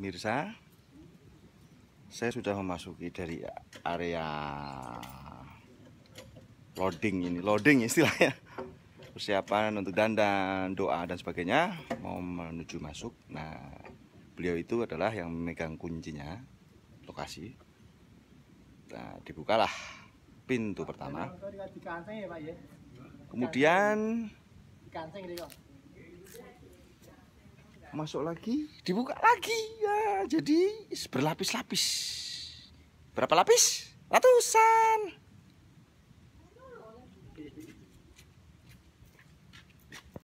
Pemirsa, saya sudah memasuki dari area loading ini, loading istilahnya. Persiapan untuk dandan, doa dan sebagainya mau menuju masuk. Nah, beliau itu adalah yang memegang kuncinya lokasi. Nah, dibukalah pintu pertama. Kemudian masuk lagi dibuka lagi ya jadi berlapis-lapis berapa lapis ratusan